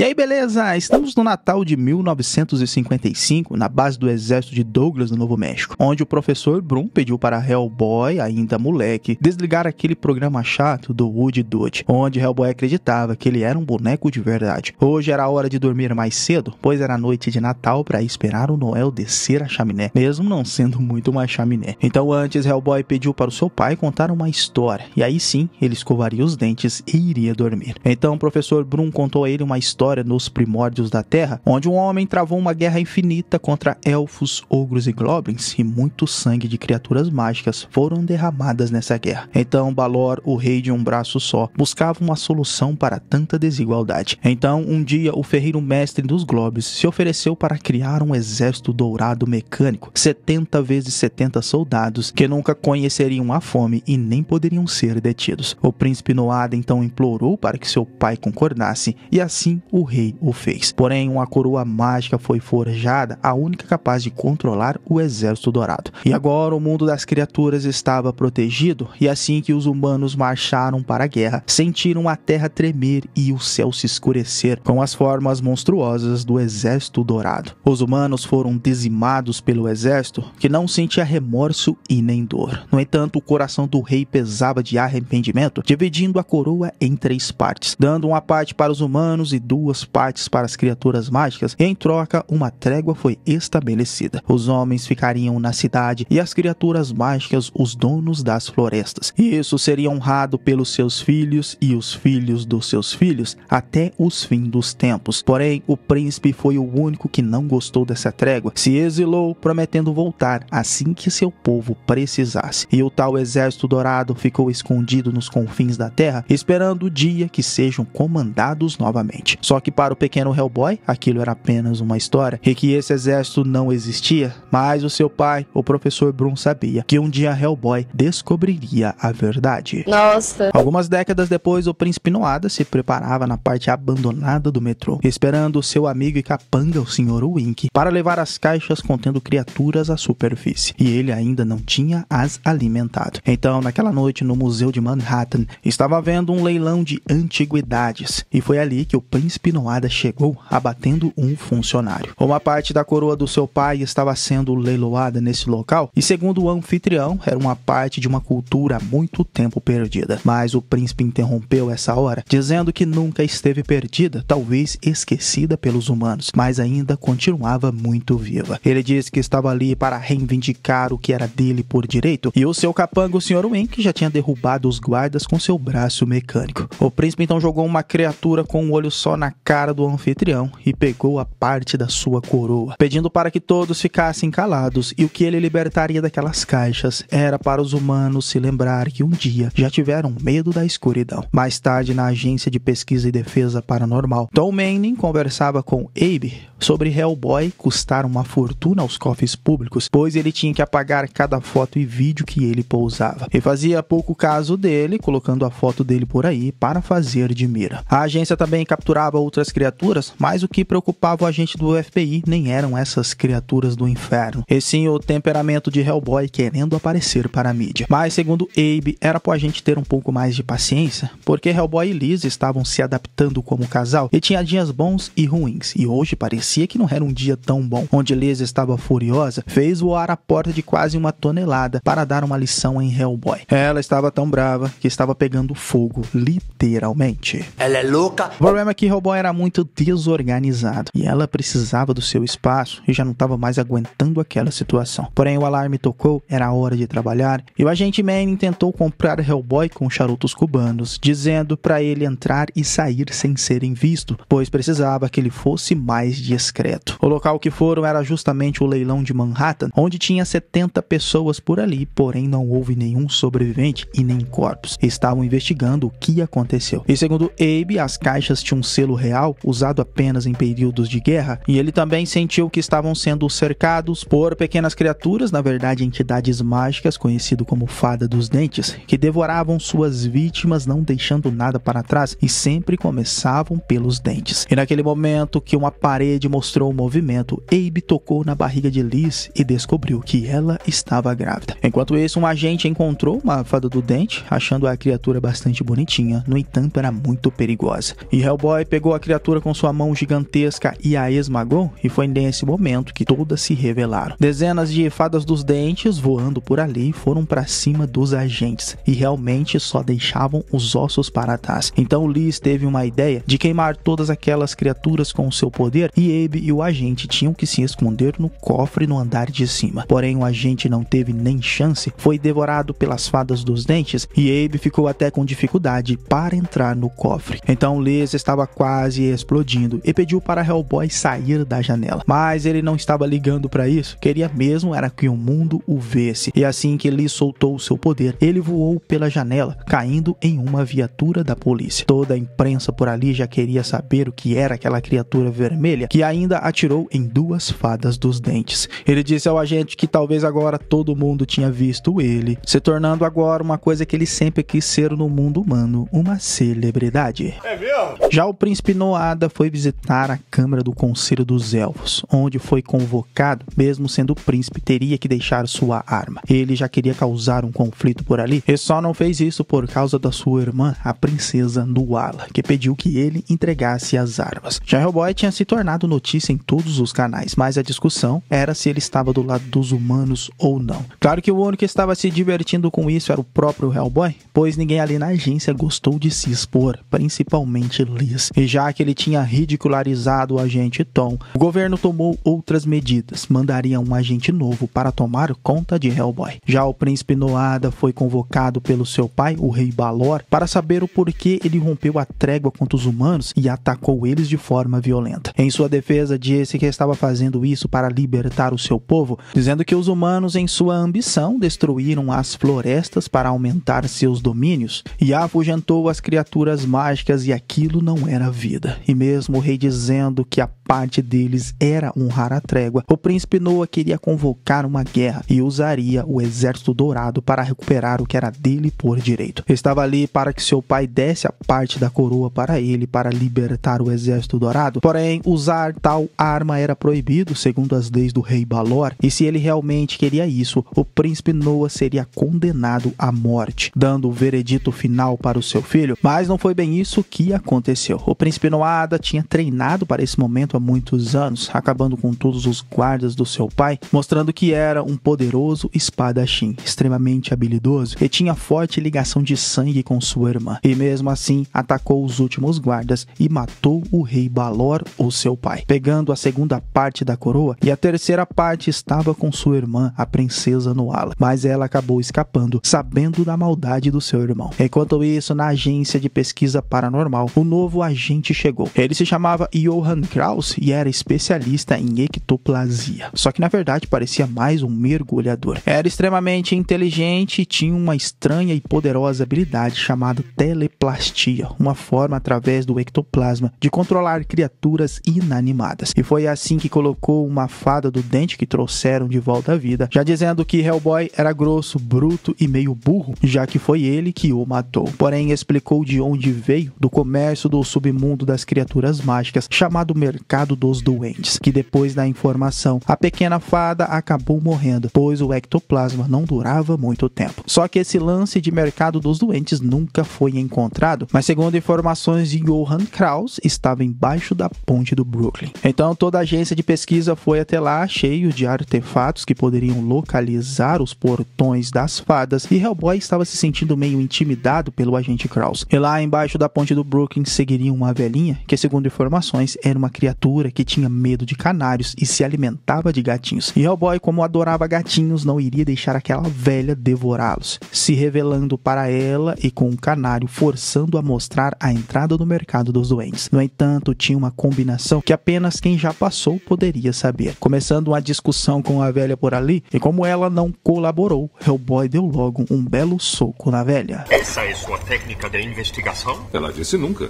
E aí, beleza? Estamos no Natal de 1955, na base do exército de Douglas, no Novo México, onde o professor Brum pediu para Hellboy, ainda moleque, desligar aquele programa chato do Woody Dutch, onde Hellboy acreditava que ele era um boneco de verdade. Hoje era hora de dormir mais cedo, pois era noite de Natal para esperar o Noel descer a chaminé, mesmo não sendo muito mais chaminé. Então, antes, Hellboy pediu para o seu pai contar uma história, e aí sim ele escovaria os dentes e iria dormir. Então, o professor Brum contou a ele uma história história nos primórdios da Terra, onde um homem travou uma guerra infinita contra elfos, ogros e goblins, e muito sangue de criaturas mágicas foram derramadas nessa guerra. Então Balor, o rei de um braço só, buscava uma solução para tanta desigualdade. Então, um dia, o ferreiro mestre dos Globes se ofereceu para criar um exército dourado mecânico, 70 vezes 70 soldados que nunca conheceriam a fome e nem poderiam ser detidos. O príncipe Noada então implorou para que seu pai concordasse, e assim o o rei o fez. Porém, uma coroa mágica foi forjada, a única capaz de controlar o exército dourado. E agora o mundo das criaturas estava protegido, e assim que os humanos marcharam para a guerra, sentiram a terra tremer e o céu se escurecer com as formas monstruosas do exército dourado. Os humanos foram dizimados pelo exército, que não sentia remorso e nem dor. No entanto, o coração do rei pesava de arrependimento, dividindo a coroa em três partes, dando uma parte para os humanos e duas duas partes para as criaturas mágicas, em troca, uma trégua foi estabelecida. Os homens ficariam na cidade e as criaturas mágicas os donos das florestas. E isso seria honrado pelos seus filhos e os filhos dos seus filhos até os fins dos tempos. Porém, o príncipe foi o único que não gostou dessa trégua, se exilou, prometendo voltar assim que seu povo precisasse. E o tal exército dourado ficou escondido nos confins da terra, esperando o dia que sejam comandados novamente. Só que para o pequeno Hellboy, aquilo era apenas uma história e que esse exército não existia, mas o seu pai, o professor Brum, sabia que um dia Hellboy descobriria a verdade. Nossa. Algumas décadas depois, o príncipe Noada se preparava na parte abandonada do metrô, esperando seu amigo e capanga, o senhor Wink, para levar as caixas contendo criaturas à superfície, e ele ainda não tinha as alimentado. Então, naquela noite, no Museu de Manhattan, estava havendo um leilão de antiguidades, e foi ali que o príncipe espinoada chegou, abatendo um funcionário. Uma parte da coroa do seu pai estava sendo leiloada nesse local, e segundo o anfitrião, era uma parte de uma cultura há muito tempo perdida. Mas o príncipe interrompeu essa hora, dizendo que nunca esteve perdida, talvez esquecida pelos humanos, mas ainda continuava muito viva. Ele disse que estava ali para reivindicar o que era dele por direito, e o seu capanga, o Sr. Wink, já tinha derrubado os guardas com seu braço mecânico. O príncipe então jogou uma criatura com um olho só na na cara do anfitrião e pegou a parte da sua coroa, pedindo para que todos ficassem calados e o que ele libertaria daquelas caixas era para os humanos se lembrar que um dia já tiveram medo da escuridão. Mais tarde, na agência de pesquisa e defesa paranormal, Tom Manning conversava com Abe sobre Hellboy custar uma fortuna aos cofres públicos, pois ele tinha que apagar cada foto e vídeo que ele pousava. E fazia pouco caso dele, colocando a foto dele por aí para fazer de mira. A agência também capturava outras criaturas, mas o que preocupava o agente do FBI nem eram essas criaturas do inferno, e sim o temperamento de Hellboy querendo aparecer para a mídia. Mas segundo Abe, era para a gente ter um pouco mais de paciência, porque Hellboy e Liz estavam se adaptando como casal e tinha dias bons e ruins, e hoje parecia que não era um dia tão bom. Onde Liz estava furiosa, fez voar a porta de quase uma tonelada para dar uma lição em Hellboy. Ela estava tão brava que estava pegando fogo, literalmente. Ela é louca. O problema é que Hellboy era muito desorganizado e ela precisava do seu espaço e já não estava mais aguentando aquela situação. Porém, o alarme tocou, era hora de trabalhar e o agente Manning tentou comprar Hellboy com charutos cubanos, dizendo para ele entrar e sair sem serem visto, pois precisava que ele fosse mais discreto. O local que foram era justamente o leilão de Manhattan, onde tinha 70 pessoas por ali, porém não houve nenhum sobrevivente e nem corpos. Estavam investigando o que aconteceu. E segundo Abe, as caixas tinham um selo real, usado apenas em períodos de guerra, e ele também sentiu que estavam sendo cercados por pequenas criaturas, na verdade entidades mágicas, conhecido como Fada dos Dentes, que devoravam suas vítimas, não deixando nada para trás e sempre começavam pelos dentes. E naquele momento que uma parede mostrou o movimento, Abe tocou na barriga de Liz e descobriu que ela estava grávida. Enquanto isso, um agente encontrou uma Fada do Dente, achando a criatura bastante bonitinha, no entanto era muito perigosa. E Hellboy pegou pegou a criatura com sua mão gigantesca e a esmagou, e foi nesse momento que todas se revelaram. Dezenas de fadas dos dentes voando por ali foram para cima dos agentes e realmente só deixavam os ossos para trás. Então Liz teve uma ideia de queimar todas aquelas criaturas com seu poder e Abe e o agente tinham que se esconder no cofre no andar de cima. Porém, o agente não teve nem chance, foi devorado pelas fadas dos dentes e Abe ficou até com dificuldade para entrar no cofre. Então Liz estava quase quase explodindo e pediu para Hellboy sair da janela. Mas ele não estava ligando para isso, queria mesmo era que o mundo o vesse. E assim que ele soltou seu poder, ele voou pela janela, caindo em uma viatura da polícia. Toda a imprensa por ali já queria saber o que era aquela criatura vermelha que ainda atirou em duas fadas dos dentes. Ele disse ao agente que talvez agora todo mundo tinha visto ele, se tornando agora uma coisa que ele sempre quis ser no mundo humano, uma celebridade. É mesmo? Já o príncipe príncipe Noada foi visitar a Câmara do Conselho dos Elfos, onde foi convocado, mesmo sendo príncipe, teria que deixar sua arma. Ele já queria causar um conflito por ali e só não fez isso por causa da sua irmã, a princesa Nuala, que pediu que ele entregasse as armas. Já Hellboy tinha se tornado notícia em todos os canais, mas a discussão era se ele estava do lado dos humanos ou não. Claro que o único que estava se divertindo com isso era o próprio Hellboy, pois ninguém ali na agência gostou de se expor, principalmente Liz. E já que ele tinha ridicularizado o agente Tom. O governo tomou outras medidas, mandaria um agente novo para tomar conta de Hellboy. Já o príncipe Noada foi convocado pelo seu pai, o rei Balor, para saber o porquê ele rompeu a trégua contra os humanos e atacou eles de forma violenta. Em sua defesa, disse que estava fazendo isso para libertar o seu povo, dizendo que os humanos, em sua ambição, destruíram as florestas para aumentar seus domínios e afugentou as criaturas mágicas e aquilo não era vida. E mesmo o rei dizendo que a parte deles era honrar a trégua, o príncipe Noa queria convocar uma guerra e usaria o exército dourado para recuperar o que era dele por direito. Estava ali para que seu pai desse a parte da coroa para ele para libertar o exército dourado, porém usar tal arma era proibido segundo as leis do rei Balor, e se ele realmente queria isso, o príncipe Noa seria condenado à morte, dando o veredito final para o seu filho, mas não foi bem isso que aconteceu. O príncipe Noada tinha treinado para esse momento muitos anos, acabando com todos os guardas do seu pai, mostrando que era um poderoso espadachim, extremamente habilidoso e tinha forte ligação de sangue com sua irmã. E mesmo assim, atacou os últimos guardas e matou o rei Balor, o seu pai, pegando a segunda parte da coroa e a terceira parte estava com sua irmã, a princesa Noala, mas ela acabou escapando, sabendo da maldade do seu irmão. Enquanto isso, na agência de pesquisa paranormal, o novo agente chegou. Ele se chamava Johann Kraus e era especialista em ectoplasia. Só que na verdade parecia mais um mergulhador. Era extremamente inteligente e tinha uma estranha e poderosa habilidade chamada teleplastia, uma forma através do ectoplasma de controlar criaturas inanimadas. E foi assim que colocou uma fada do dente que trouxeram de volta à vida, já dizendo que Hellboy era grosso, bruto e meio burro, já que foi ele que o matou. Porém, explicou de onde veio, do comércio do submundo das criaturas mágicas, chamado mercado mercado dos doentes, que depois da informação, a pequena fada acabou morrendo, pois o ectoplasma não durava muito tempo. Só que esse lance de mercado dos doentes nunca foi encontrado, mas segundo informações de Johann Kraus, estava embaixo da ponte do Brooklyn. Então toda a agência de pesquisa foi até lá cheio de artefatos que poderiam localizar os portões das fadas e Hellboy estava se sentindo meio intimidado pelo agente Kraus. E lá embaixo da ponte do Brooklyn seguiria uma velhinha que, segundo informações, era uma criatura que tinha medo de canários e se alimentava de gatinhos. E Hellboy, como adorava gatinhos, não iria deixar aquela velha devorá-los, se revelando para ela e com o um canário forçando a mostrar a entrada no mercado dos doentes. No entanto, tinha uma combinação que apenas quem já passou poderia saber. Começando uma discussão com a velha por ali, e como ela não colaborou, Hellboy deu logo um belo soco na velha. Essa é sua técnica de investigação? Ela disse nunca.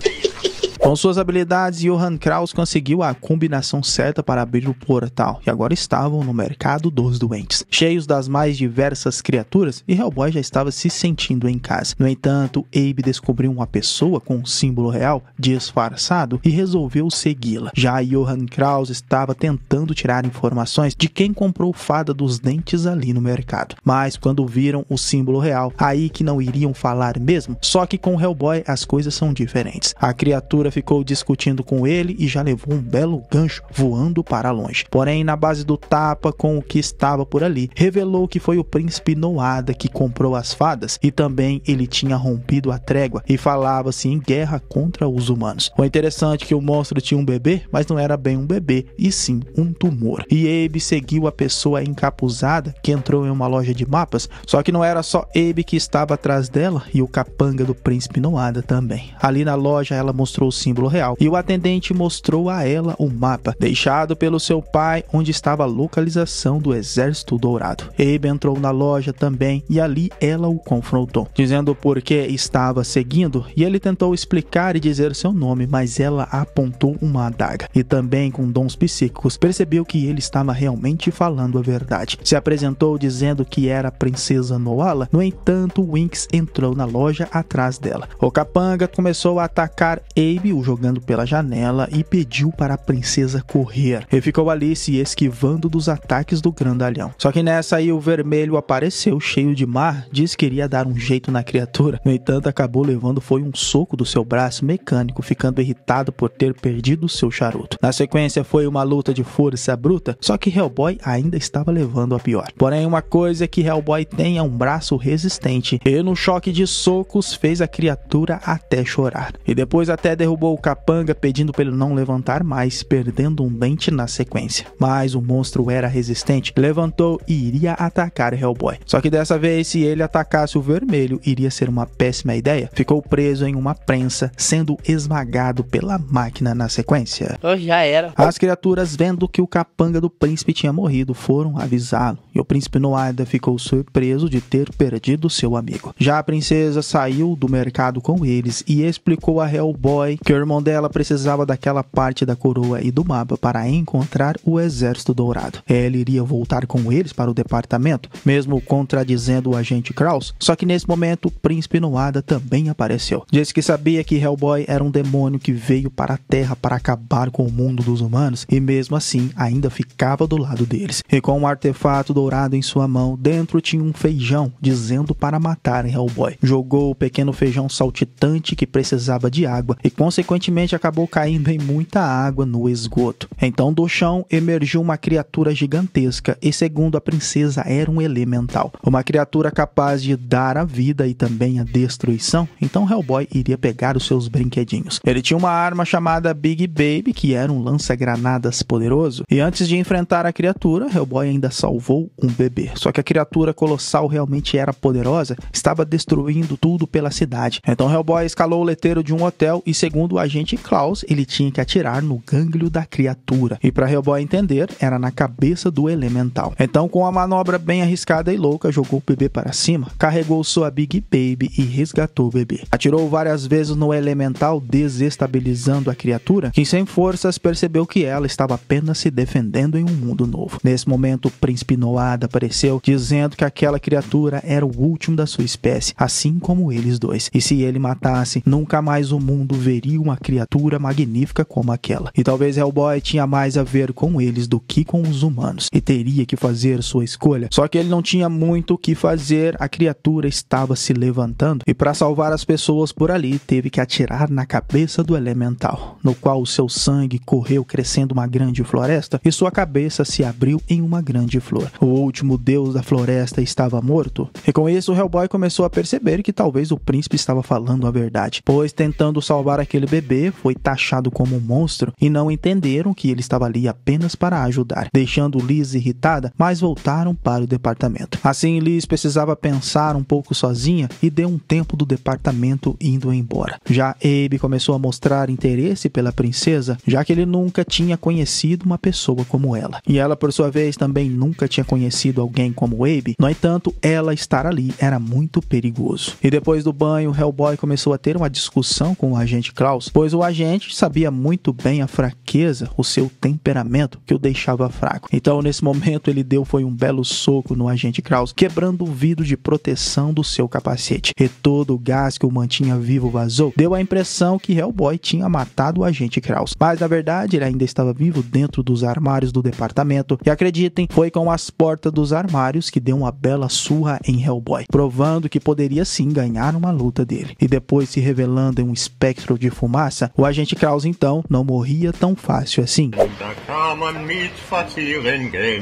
Com suas habilidades, Johann Kraus conseguiu a combinação certa para abrir o portal, e agora estavam no mercado dos doentes. Cheios das mais diversas criaturas, e Hellboy já estava se sentindo em casa. No entanto, Abe descobriu uma pessoa com um símbolo real, disfarçado, e resolveu segui-la. Já Johann Kraus estava tentando tirar informações de quem comprou fada dos dentes ali no mercado. Mas quando viram o símbolo real, aí que não iriam falar mesmo, só que com Hellboy as coisas são diferentes. A criatura ficou discutindo com ele e já levou um belo gancho voando para longe. Porém, na base do tapa com o que estava por ali, revelou que foi o príncipe Noada que comprou as fadas e também ele tinha rompido a trégua e falava-se em guerra contra os humanos. O interessante é que o monstro tinha um bebê, mas não era bem um bebê, e sim um tumor. E Abe seguiu a pessoa encapuzada que entrou em uma loja de mapas, só que não era só Abe que estava atrás dela e o capanga do príncipe Noada também. Ali na loja ela mostrou símbolo real, e o atendente mostrou a ela o mapa deixado pelo seu pai, onde estava a localização do Exército Dourado. Abe entrou na loja também e ali ela o confrontou, dizendo por que estava seguindo, e ele tentou explicar e dizer seu nome, mas ela apontou uma adaga e também com dons psíquicos percebeu que ele estava realmente falando a verdade. Se apresentou dizendo que era a princesa Noala, no entanto, Winx entrou na loja atrás dela. O capanga começou a atacar Abe jogando pela janela e pediu para a princesa correr. E ficou ali se esquivando dos ataques do grandalhão. Só que nessa aí o vermelho apareceu cheio de mar, disse que iria dar um jeito na criatura. No entanto, acabou levando foi um soco do seu braço mecânico, ficando irritado por ter perdido seu charuto. Na sequência foi uma luta de força bruta, só que Hellboy ainda estava levando a pior. Porém, uma coisa é que Hellboy tem é um braço resistente, e no choque de socos fez a criatura até chorar. E depois até derrubou derrubou o capanga pedindo para ele não levantar mais, perdendo um dente na sequência. Mas o monstro era resistente, levantou e iria atacar Hellboy. Só que dessa vez, se ele atacasse o vermelho, iria ser uma péssima ideia. Ficou preso em uma prensa, sendo esmagado pela máquina na sequência. Então já era. As criaturas, vendo que o capanga do príncipe tinha morrido, foram avisá-lo. E o príncipe Noada ficou surpreso de ter perdido seu amigo. Já a princesa saiu do mercado com eles e explicou a Hellboy que que o irmão dela precisava daquela parte da coroa e do mapa para encontrar o exército dourado. Ela iria voltar com eles para o departamento, mesmo contradizendo o agente Kraus, só que nesse momento o príncipe Noada também apareceu. Disse que sabia que Hellboy era um demônio que veio para a Terra para acabar com o mundo dos humanos e mesmo assim ainda ficava do lado deles. E com um artefato dourado em sua mão, dentro tinha um feijão dizendo para matar Hellboy. Jogou o pequeno feijão saltitante que precisava de água e conseguiu consequentemente acabou caindo em muita água no esgoto. Então do chão emergiu uma criatura gigantesca e segundo a princesa era um elemental, uma criatura capaz de dar a vida e também a destruição. Então Hellboy iria pegar os seus brinquedinhos. Ele tinha uma arma chamada Big Baby que era um lança-granadas poderoso e antes de enfrentar a criatura, Hellboy ainda salvou um bebê. Só que a criatura colossal realmente era poderosa, estava destruindo tudo pela cidade. Então Hellboy escalou o leteiro de um hotel e segundo do agente Klaus, ele tinha que atirar no gânglio da criatura. E para Hellboy entender, era na cabeça do elemental. Então, com a manobra bem arriscada e louca, jogou o bebê para cima, carregou sua Big Baby e resgatou o bebê. Atirou várias vezes no elemental, desestabilizando a criatura, que sem forças percebeu que ela estava apenas se defendendo em um mundo novo. Nesse momento, o príncipe Noada apareceu, dizendo que aquela criatura era o último da sua espécie, assim como eles dois. E se ele matasse, nunca mais o mundo veria uma criatura magnífica como aquela. E talvez Hellboy tinha mais a ver com eles do que com os humanos, e teria que fazer sua escolha. Só que ele não tinha muito o que fazer, a criatura estava se levantando, e para salvar as pessoas por ali, teve que atirar na cabeça do elemental, no qual o seu sangue correu crescendo uma grande floresta, e sua cabeça se abriu em uma grande flor. O último deus da floresta estava morto, e com isso Hellboy começou a perceber que talvez o príncipe estava falando a verdade, pois tentando salvar aquele aquele bebê, foi taxado como um monstro e não entenderam que ele estava ali apenas para ajudar, deixando Liz irritada, mas voltaram para o departamento. Assim, Liz precisava pensar um pouco sozinha e deu um tempo do departamento indo embora. Já Abe começou a mostrar interesse pela princesa, já que ele nunca tinha conhecido uma pessoa como ela. E ela, por sua vez, também nunca tinha conhecido alguém como Abe, no entanto, ela estar ali era muito perigoso. E depois do banho, Hellboy começou a ter uma discussão com o agente Cláudio Strauss, pois o agente sabia muito bem a fraqueza, o seu temperamento que o deixava fraco. Então, nesse momento, ele deu foi um belo soco no agente Krauss, quebrando o vidro de proteção do seu capacete. E todo o gás que o mantinha vivo vazou, deu a impressão que Hellboy tinha matado o agente Krauss. Mas, na verdade, ele ainda estava vivo dentro dos armários do departamento, e acreditem, foi com as portas dos armários que deu uma bela surra em Hellboy, provando que poderia sim ganhar uma luta dele. E depois se revelando em um espectro de fumaça, o agente Krause então não morria tão fácil assim.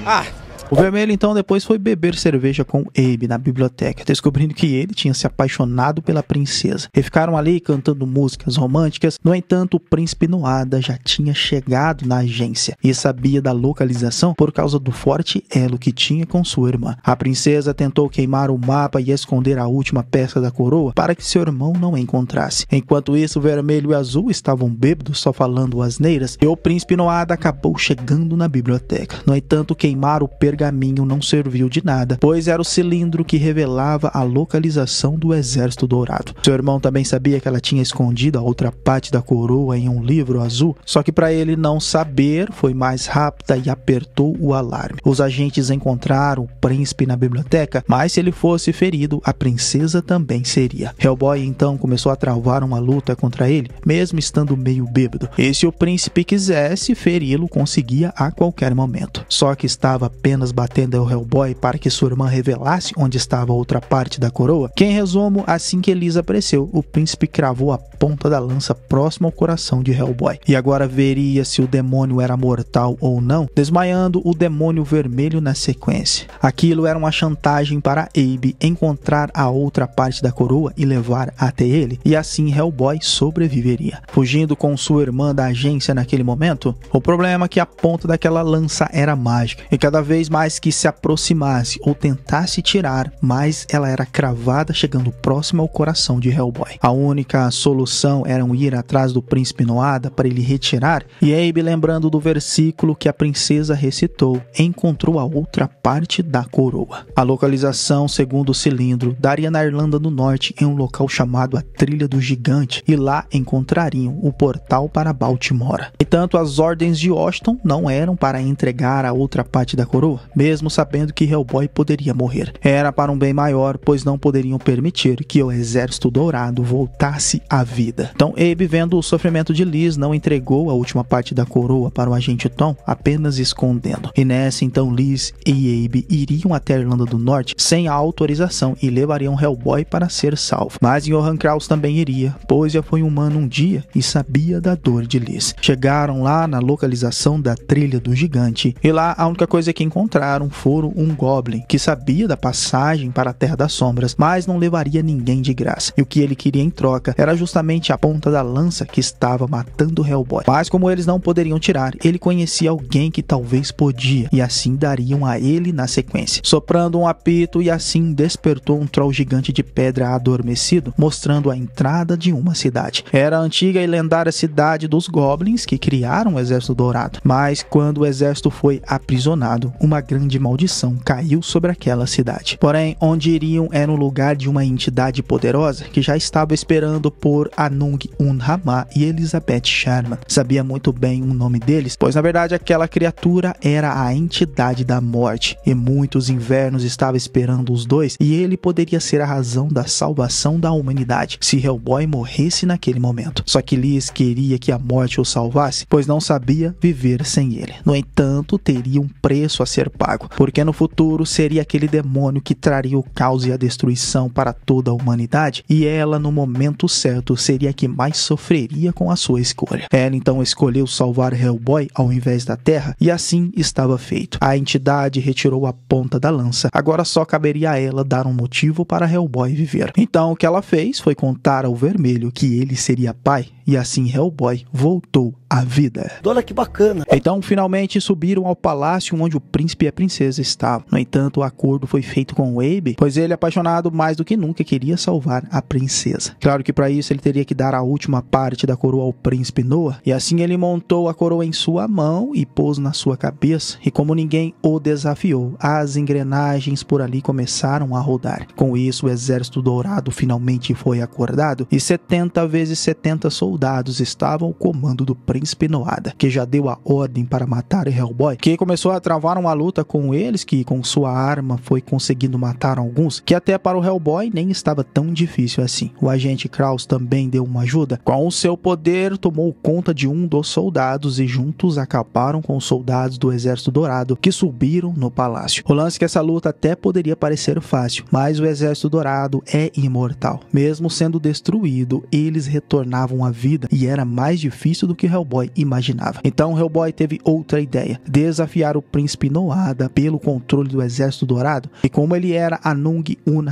Ah! O vermelho então depois foi beber cerveja com Abe na biblioteca, descobrindo que ele tinha se apaixonado pela princesa. E ficaram ali cantando músicas românticas. No entanto, o príncipe Noada já tinha chegado na agência e sabia da localização por causa do forte elo que tinha com sua irmã. A princesa tentou queimar o mapa e esconder a última peça da coroa para que seu irmão não encontrasse. Enquanto isso, o vermelho e o azul estavam bêbados só falando asneiras e o príncipe Noada acabou chegando na biblioteca. No entanto, queimar o pergaminho pergaminho não serviu de nada, pois era o cilindro que revelava a localização do exército dourado. Seu irmão também sabia que ela tinha escondido a outra parte da coroa em um livro azul, só que para ele não saber, foi mais rápida e apertou o alarme. Os agentes encontraram o príncipe na biblioteca, mas se ele fosse ferido, a princesa também seria. Hellboy então começou a travar uma luta contra ele, mesmo estando meio bêbado. E se o príncipe quisesse feri-lo, conseguia a qualquer momento. Só que estava apenas garras batendo ao Hellboy para que sua irmã revelasse onde estava a outra parte da coroa? Que em resumo, assim que Elisa apareceu, o príncipe cravou a ponta da lança próximo ao coração de Hellboy. E agora veria se o demônio era mortal ou não, desmaiando o demônio vermelho na sequência. Aquilo era uma chantagem para Abe encontrar a outra parte da coroa e levar até ele, e assim Hellboy sobreviveria, fugindo com sua irmã da agência naquele momento. O problema é que a ponta daquela lança era mágica, e cada vez mais mais que se aproximasse ou tentasse tirar, mais ela era cravada chegando próxima ao coração de Hellboy. A única solução era ir atrás do príncipe Noada para ele retirar, e Abe, lembrando do versículo que a princesa recitou, encontrou a outra parte da coroa. A localização, segundo o cilindro, daria na Irlanda do Norte em um local chamado a Trilha do Gigante, e lá encontrariam o portal para Baltimore. E tanto as ordens de Washington não eram para entregar a outra parte da coroa, mesmo sabendo que Hellboy poderia morrer. Era para um bem maior, pois não poderiam permitir que o exército dourado voltasse à vida. Então, Abe, vendo o sofrimento de Liz, não entregou a última parte da coroa para o agente Tom, apenas escondendo. E nessa, então, Liz e Abe iriam até a Irlanda do Norte sem a autorização e levariam Hellboy para ser salvo. Mas Johan Kraus também iria, pois já foi humano um dia e sabia da dor de Liz. Chegaram lá na localização da trilha do gigante e lá a única coisa que encontraram encontraram foram um Goblin, que sabia da passagem para a Terra das Sombras, mas não levaria ninguém de graça. E o que ele queria em troca era justamente a ponta da lança que estava matando Hellboy. Mas como eles não poderiam tirar, ele conhecia alguém que talvez podia, e assim dariam a ele na sequência. Soprando um apito e assim despertou um troll gigante de pedra adormecido, mostrando a entrada de uma cidade. Era a antiga e lendária cidade dos Goblins que criaram o Exército Dourado. Mas quando o exército foi aprisionado, uma uma grande maldição caiu sobre aquela cidade. Porém, onde iriam era no lugar de uma entidade poderosa que já estava esperando por Anung Unhamá e Elizabeth Sharma. Sabia muito bem o nome deles, pois na verdade aquela criatura era a entidade da morte e muitos invernos estava esperando os dois e ele poderia ser a razão da salvação da humanidade se Hellboy morresse naquele momento. Só que Liz queria que a morte o salvasse, pois não sabia viver sem ele. No entanto, teria um preço a ser ser pago, porque no futuro seria aquele demônio que traria o caos e a destruição para toda a humanidade, e ela, no momento certo, seria a que mais sofreria com a sua escolha. Ela então escolheu salvar Hellboy ao invés da Terra, e assim estava feito. A entidade retirou a ponta da lança, agora só caberia a ela dar um motivo para Hellboy viver. Então o que ela fez foi contar ao vermelho que ele seria pai e assim Hellboy voltou à vida. Olha que bacana. Então, finalmente subiram ao palácio onde o príncipe e a princesa estavam. No entanto, o acordo foi feito com Abe, pois ele, apaixonado mais do que nunca, queria salvar a princesa. Claro que para isso ele teria que dar a última parte da coroa ao príncipe Noah, e assim ele montou a coroa em sua mão e pôs na sua cabeça, e como ninguém o desafiou, as engrenagens por ali começaram a rodar. Com isso, o exército dourado finalmente foi acordado e 70 vezes 70 soldados soldados estavam ao comando do príncipe Noada, que já deu a ordem para matar o Hellboy, que começou a travar uma luta com eles, que com sua arma foi conseguindo matar alguns, que até para o Hellboy nem estava tão difícil assim. O agente Kraus também deu uma ajuda, com o seu poder tomou conta de um dos soldados e juntos acabaram com os soldados do Exército Dourado que subiram no palácio. O lance é que essa luta até poderia parecer fácil, mas o Exército Dourado é imortal. Mesmo sendo destruído, eles retornavam à vida vida e era mais difícil do que Hellboy imaginava. Então Hellboy teve outra ideia: desafiar o príncipe Noada pelo controle do exército dourado, e como ele era anung un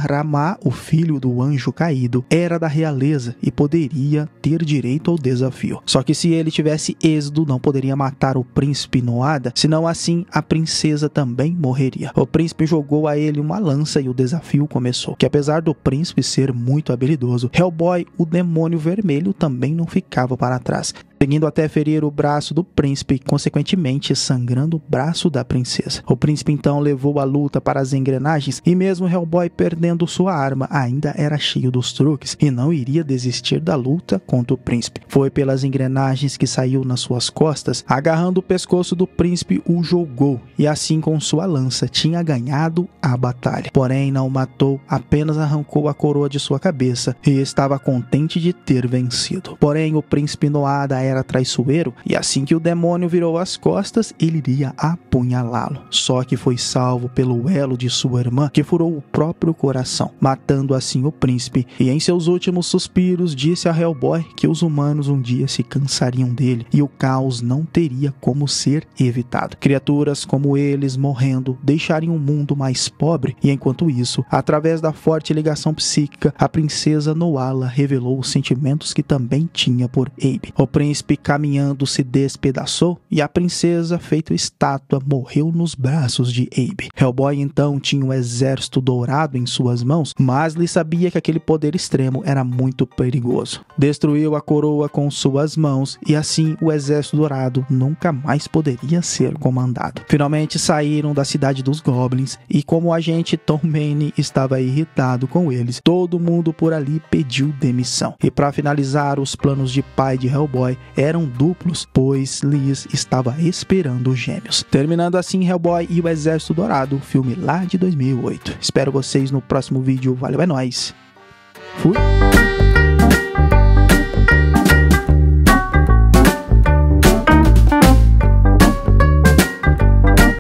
o filho do anjo caído, era da realeza e poderia ter direito ao desafio. Só que se ele tivesse êxodo, não poderia matar o príncipe Noada, senão assim a princesa também morreria. O príncipe jogou a ele uma lança e o desafio começou. Que apesar do príncipe ser muito habilidoso, Hellboy, o demônio vermelho, também não ficava para trás, seguindo até ferir o braço do príncipe e, consequentemente, sangrando o braço da princesa. O príncipe então levou a luta para as engrenagens e, mesmo Hellboy perdendo sua arma, ainda era cheio dos truques e não iria desistir da luta contra o príncipe. Foi pelas engrenagens que saiu nas suas costas, agarrando o pescoço do príncipe, o jogou e, assim com sua lança, tinha ganhado a batalha. Porém, não o matou, apenas arrancou a coroa de sua cabeça e estava contente de ter vencido. Porém, o príncipe Noada era traiçoeiro e assim que o demônio virou as costas, ele iria apunhalá-lo. Só que foi salvo pelo elo de sua irmã, que furou o próprio coração, matando assim o príncipe. E em seus últimos suspiros, disse a Hellboy que os humanos um dia se cansariam dele e o caos não teria como ser evitado. Criaturas como eles, morrendo, deixariam o um mundo mais pobre, e enquanto isso, através da forte ligação psíquica, a princesa Noala revelou os sentimentos que também tinha por Abe. O príncipe caminhando se despedaçou e a princesa, feita estátua, morreu nos braços de Abe. Hellboy então tinha um exército dourado em suas mãos, mas lhe sabia que aquele poder extremo era muito perigoso. Destruiu a coroa com suas mãos e assim o exército dourado nunca mais poderia ser comandado. Finalmente saíram da cidade dos Goblins e como o agente Tom Maine estava irritado com eles, todo mundo por ali pediu demissão. E para finalizar os planos de pai de Hellboy eram duplos, pois Liz estava esperando os gêmeos. Terminando assim Hellboy e o Exército Dourado, filme lá de 2008. Espero vocês no próximo vídeo. Valeu, é nóis! Fui!